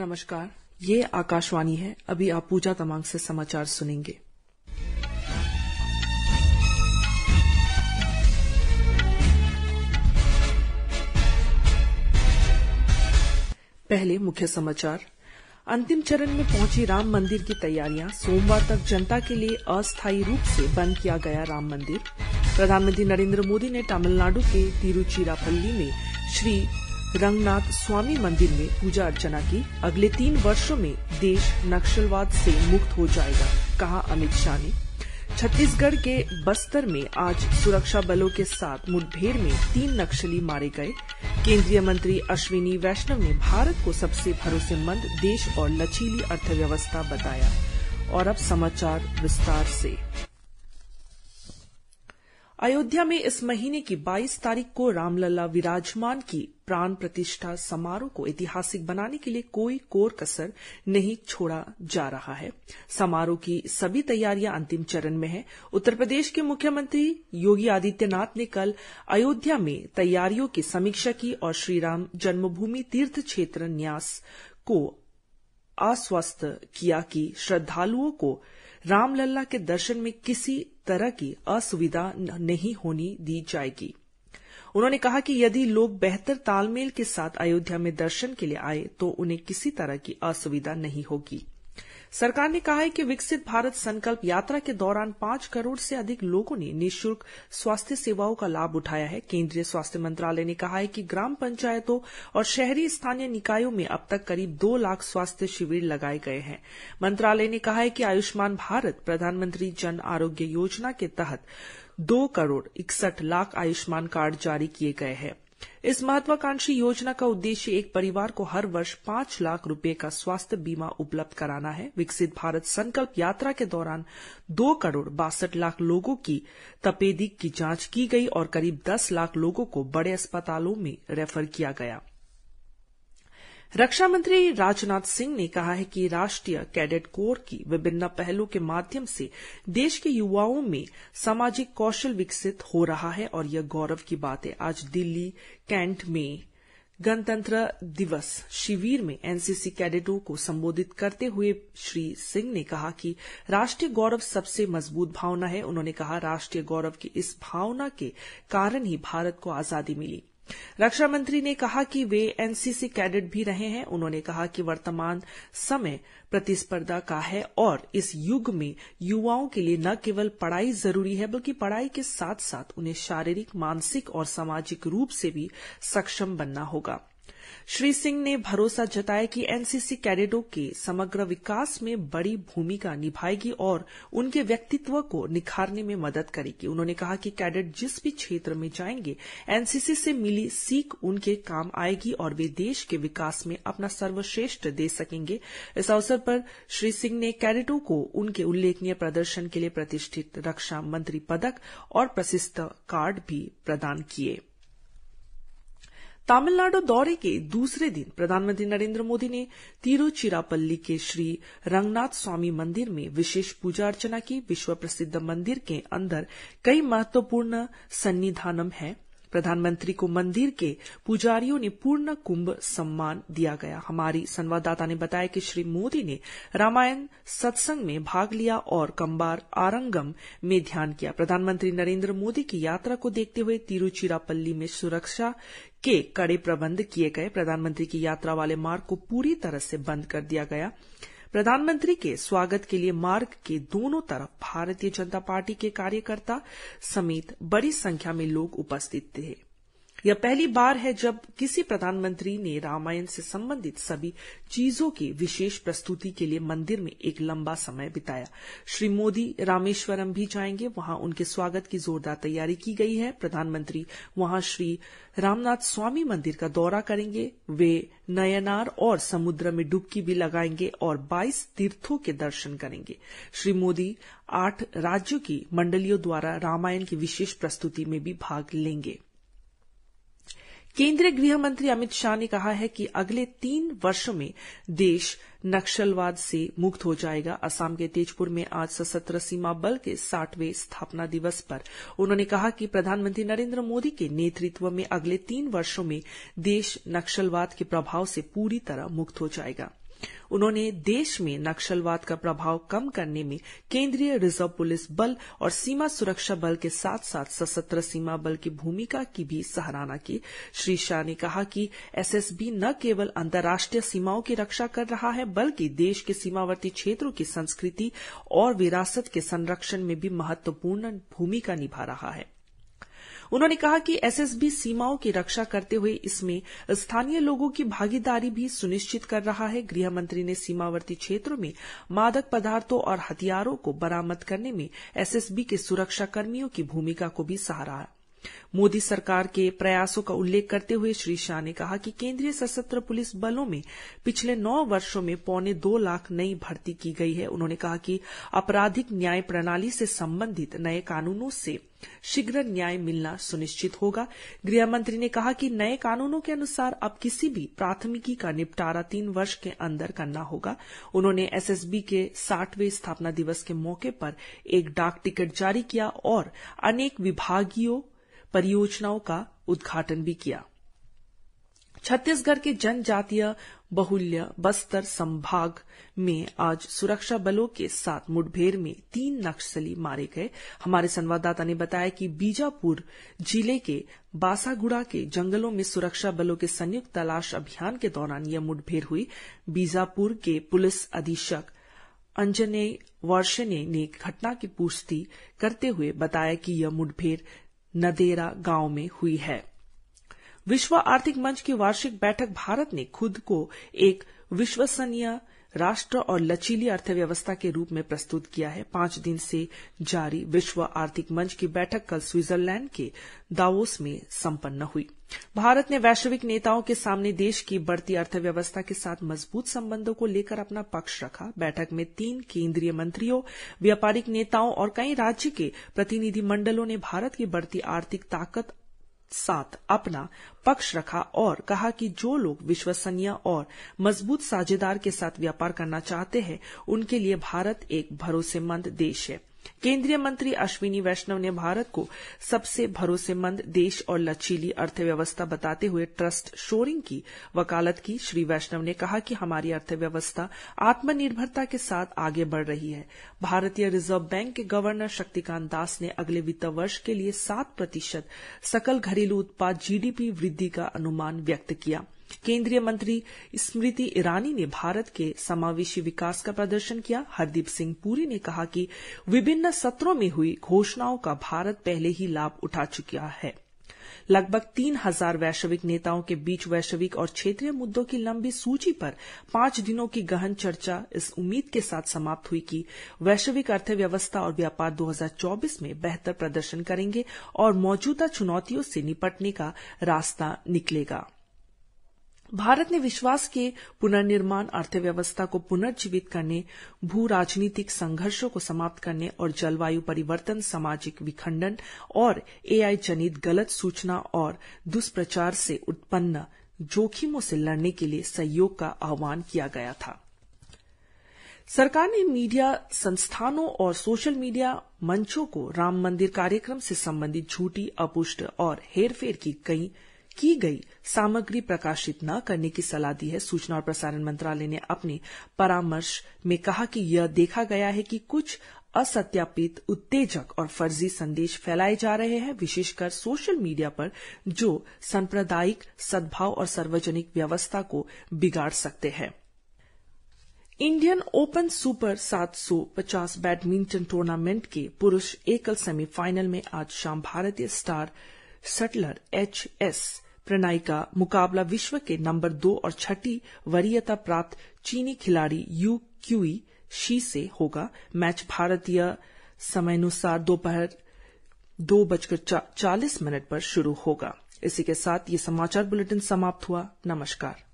नमस्कार ये आकाशवाणी है अभी आप पूजा तमांग से समाचार सुनेंगे पहले मुख्य समाचार अंतिम चरण में पहुंची राम मंदिर की तैयारियां सोमवार तक जनता के लिए अस्थायी रूप से बंद किया गया राम मंदिर प्रधानमंत्री नरेंद्र मोदी ने तमिलनाडु के तिरुचिरापल्ली में श्री रंगनाथ स्वामी मंदिर में पूजा अर्चना की अगले तीन वर्षों में देश नक्सलवाद से मुक्त हो जाएगा कहा अमित शाह ने छत्तीसगढ़ के बस्तर में आज सुरक्षा बलों के साथ मुठभेड़ में तीन नक्सली मारे गए केंद्रीय मंत्री अश्विनी वैष्णव ने भारत को सबसे भरोसेमंद देश और लचीली अर्थव्यवस्था बताया और अब समाचार विस्तार से अयोध्या में इस महीने की 22 तारीख को रामलला विराजमान की प्राण प्रतिष्ठा समारोह को ऐतिहासिक बनाने के लिए कोई कोर कसर नहीं छोड़ा जा रहा है समारोह की सभी तैयारियां अंतिम चरण में है उत्तर प्रदेश के मुख्यमंत्री योगी आदित्यनाथ ने कल अयोध्या में तैयारियों की समीक्षा की और श्रीराम जन्मभूमि तीर्थ क्षेत्र न्यास को आश्वस्त किया कि श्रद्धालुओं को रामलला के दर्शन में किसी तरह की असुविधा नहीं होनी दी जाएगी उन्होंने कहा कि यदि लोग बेहतर तालमेल के साथ अयोध्या में दर्शन के लिए आए तो उन्हें किसी तरह की असुविधा नहीं होगी सरकार ने कहा है कि विकसित भारत संकल्प यात्रा के दौरान पांच करोड़ से अधिक लोगों ने निशुल्क स्वास्थ्य सेवाओं का लाभ उठाया है केंद्रीय स्वास्थ्य मंत्रालय ने कहा है कि ग्राम पंचायतों और शहरी स्थानीय निकायों में अब तक करीब दो लाख स्वास्थ्य शिविर लगाए गए हैं मंत्रालय ने कहा है कि आयुष्मान भारत प्रधानमंत्री जन आरोग्य योजना के तहत दो करोड़ इकसठ लाख आयुष्मान कार्ड जारी किए गए हैं इस महत्वाकांक्षी योजना का उद्देश्य एक परिवार को हर वर्ष पांच लाख रुपए का स्वास्थ्य बीमा उपलब्ध कराना है विकसित भारत संकल्प यात्रा के दौरान दो करोड़ बासठ लाख लोगों की तपेदिक की जांच की गई और करीब दस लाख लोगों को बड़े अस्पतालों में रेफर किया गया है रक्षा मंत्री राजनाथ सिंह ने कहा है कि राष्ट्रीय कैडेट कोर की विभिन्न पहलों के माध्यम से देश के युवाओं में सामाजिक कौशल विकसित हो रहा है और यह गौरव की बात है आज दिल्ली कैंट में गणतंत्र दिवस शिविर में एनसीसी कैडेटों को संबोधित करते हुए श्री सिंह ने कहा कि राष्ट्रीय गौरव सबसे मजबूत भावना है उन्होंने कहा राष्ट्रीय गौरव की इस भावना के कारण ही भारत को आजादी मिली रक्षा मंत्री ने कहा कि वे एनसीसी कैडेट भी रहे हैं उन्होंने कहा कि वर्तमान समय प्रतिस्पर्धा का है और इस युग में युवाओं के लिए न केवल पढ़ाई जरूरी है बल्कि पढ़ाई के साथ साथ उन्हें शारीरिक मानसिक और सामाजिक रूप से भी सक्षम बनना होगा श्री सिंह ने भरोसा जताया कि एनसीसी कैडेटों के समग्र विकास में बड़ी भूमिका निभाएगी और उनके व्यक्तित्व को निखारने में मदद करेगी उन्होंने कहा कि कैडेट जिस भी क्षेत्र में जाएंगे एनसीसी से मिली सीख उनके काम आएगी और वे देश के विकास में अपना सर्वश्रेष्ठ दे सकेंगे इस अवसर पर श्री सिंह ने कैडेटों को उनके उल्लेखनीय प्रदर्शन के लिए प्रतिष्ठित रक्षा मंत्री पदक और प्रशिस्त कार्ड भी प्रदान किये तमिलनाडु दौरे के दूसरे दिन प्रधानमंत्री नरेंद्र मोदी ने तिरुचिरापल्ली के श्री रंगनाथ स्वामी मंदिर में विशेष पूजा अर्चना की विश्व प्रसिद्ध मंदिर के अंदर कई महत्वपूर्ण सन्निधानम हैं प्रधानमंत्री को मंदिर के पुजारियों ने पूर्ण कुंभ सम्मान दिया गया हमारी संवाददाता ने बताया कि श्री मोदी ने रामायण सत्संग में भाग लिया और कंबार आरंगम में ध्यान किया प्रधानमंत्री नरेंद्र मोदी की यात्रा को देखते हुए तिरुचिरापल्ली में सुरक्षा के कड़े प्रबंध किए गए प्रधानमंत्री की यात्रा वाले मार्ग को पूरी तरह से बंद कर दिया गया प्रधानमंत्री के स्वागत के लिए मार्ग के दोनों तरफ भारतीय जनता पार्टी के कार्यकर्ता समेत बड़ी संख्या में लोग उपस्थित थे यह पहली बार है जब किसी प्रधानमंत्री ने रामायण से संबंधित सभी चीजों की विशेष प्रस्तुति के लिए मंदिर में एक लंबा समय बिताया श्री मोदी रामेश्वरम भी जाएंगे वहां उनके स्वागत की जोरदार तैयारी की गई है प्रधानमंत्री वहां श्री रामनाथ स्वामी मंदिर का दौरा करेंगे वे नयनार और समुद्र में डुबकी भी लगाएंगे और 22 तीर्थों के दर्शन करेंगे श्री मोदी आठ राज्यों की मंडलियों द्वारा रामायण की विशेष प्रस्तुति में भी भाग लेंगे केंद्रीय गृह मंत्री अमित शाह ने कहा है कि अगले तीन वर्षों में देश नक्सलवाद से मुक्त हो जाएगा असम के तेजपुर में आज सशस्त्र सीमा बल के साठवें स्थापना दिवस पर उन्होंने कहा कि प्रधानमंत्री नरेंद्र मोदी के नेतृत्व में अगले तीन वर्षों में देश नक्सलवाद के प्रभाव से पूरी तरह मुक्त हो जाएगा उन्होंने देश में नक्सलवाद का प्रभाव कम करने में केंद्रीय रिजर्व पुलिस बल और सीमा सुरक्षा बल के साथ साथ सशस्त्र सीमा बल की भूमिका की भी सराहना की श्री शाह ने कहा कि एसएसबी न केवल अंतर्राष्ट्रीय सीमाओं की रक्षा कर रहा है बल्कि देश के सीमावर्ती क्षेत्रों की संस्कृति और विरासत के संरक्षण में भी महत्वपूर्ण भूमिका निभा रहा है उन्होंने कहा कि एसएसबी सीमाओं की रक्षा करते हुए इसमें स्थानीय लोगों की भागीदारी भी सुनिश्चित कर रहा है गृहमंत्री ने सीमावर्ती क्षेत्रों में मादक पदार्थों और हथियारों को बरामद करने में एसएसबी के सुरक्षाकर्मियों की भूमिका को भी सहारा मोदी सरकार के प्रयासों का उल्लेख करते हुए श्री शाह ने कहा कि केंद्रीय सशस्त्र पुलिस बलों में पिछले नौ वर्षों में पौने दो लाख नई भर्ती की गई है उन्होंने कहा कि आपराधिक न्याय प्रणाली से संबंधित नए कानूनों से शीघ्र न्याय मिलना सुनिश्चित होगा गृहमंत्री ने कहा कि नए कानूनों के अनुसार अब किसी भी प्राथमिकी का निपटारा तीन वर्ष के अंदर करना होगा उन्होंने एसएसबी के साठवें स्थापना दिवस के मौके पर एक डाक टिकट जारी किया और अनेक विभागीयों परियोजनाओं का उद्घाटन भी किया छत्तीसगढ़ के जनजातीय बहुल्य बस्तर संभाग में आज सुरक्षा बलों के साथ मुठभेड़ में तीन नक्सली मारे गए हमारे संवाददाता ने बताया कि बीजापुर जिले के बासागुड़ा के जंगलों में सुरक्षा बलों के संयुक्त तलाश अभियान के दौरान यह मुठभेड़ हुई बीजापुर के पुलिस अधीक्षक अंजने वर्षने ने घटना की पुष्टि करते हुए बताया कि यह मुठभेड़ नदेरा गांव में हुई है विश्व आर्थिक मंच की वार्षिक बैठक भारत ने खुद को एक विश्वसनीय राष्ट्र और लचीली अर्थव्यवस्था के रूप में प्रस्तुत किया है पांच दिन से जारी विश्व आर्थिक मंच की बैठक कल स्विट्जरलैंड के दावोस में संपन्न हुई भारत ने वैश्विक नेताओं के सामने देश की बढ़ती अर्थव्यवस्था के साथ मजबूत संबंधों को लेकर अपना पक्ष रखा बैठक में तीन केंद्रीय मंत्रियों व्यापारिक नेताओं और कई राज्य के प्रतिनिधिमंडलों ने भारत की बढ़ती आर्थिक ताकत साथ अपना पक्ष रखा और कहा कि जो लोग विश्वसनीय और मजबूत साझेदार के साथ व्यापार करना चाहते हैं उनके लिए भारत एक भरोसेमंद देश है केंद्रीय मंत्री अश्विनी वैष्णव ने भारत को सबसे भरोसेमंद देश और लचीली अर्थव्यवस्था बताते हुए ट्रस्ट शोरिंग की वकालत की श्री वैष्णव ने कहा कि हमारी अर्थव्यवस्था आत्मनिर्भरता के साथ आगे बढ़ रही है भारतीय रिजर्व बैंक के गवर्नर शक्तिकांत दास ने अगले वित्त वर्ष के लिए सात प्रतिशत सकल घरेलू उत्पाद जीडीपी वृद्धि का अनुमान व्यक्त किया है केंद्रीय मंत्री स्मृति ईरानी ने भारत के समावेशी विकास का प्रदर्शन किया हरदीप सिंह पुरी ने कहा कि विभिन्न सत्रों में हुई घोषणाओं का भारत पहले ही लाभ उठा चुका है लगभग तीन हजार वैश्विक नेताओं के बीच वैश्विक और क्षेत्रीय मुद्दों की लंबी सूची पर पांच दिनों की गहन चर्चा इस उम्मीद के साथ समाप्त हुई कि वैश्विक अर्थव्यवस्था और व्यापार 2024 में बेहतर प्रदर्शन करेंगे और मौजूदा चुनौतियों से निपटने का रास्ता निकलेगा भारत ने विश्वास के पुनर्निर्माण अर्थव्यवस्था को पुनर्जीवित करने भू राजनीतिक संघर्षों को समाप्त करने और जलवायु परिवर्तन सामाजिक विखंडन और एआई जनित गलत सूचना और दुष्प्रचार से उत्पन्न जोखिमों से लड़ने के लिए सहयोग का आह्वान किया गया था सरकार ने मीडिया संस्थानों और सोशल मीडिया मंचों को राम मंदिर कार्यक्रम से संबंधित झूठी अपुष्ट और हेरफेर की कई की गई सामग्री प्रकाशित न करने की सलाह दी है सूचना और प्रसारण मंत्रालय ने अपने परामर्श में कहा कि यह देखा गया है कि कुछ असत्यापित उत्तेजक और फर्जी संदेश फैलाए जा रहे हैं विशेषकर सोशल मीडिया पर जो सांप्रदायिक सद्भाव और सार्वजनिक व्यवस्था को बिगाड़ सकते हैं Indian open super 750 badminton tournament के पुरुष एकल सेमीफाइनल में आज शाम भारतीय star shuttler H S Prannoy का मुकाबला विश्व के नंबर दो और छठी वरीयता प्राप्त चीनी खिलाड़ी यू क्यूई शी से होगा मैच भारतीय समयानुसार दोपहर दो बजकर चालीस मिनट पर शुरू होगा इसी के साथ ये समाचार बुलेटिन समाप्त हुआ नमस्कार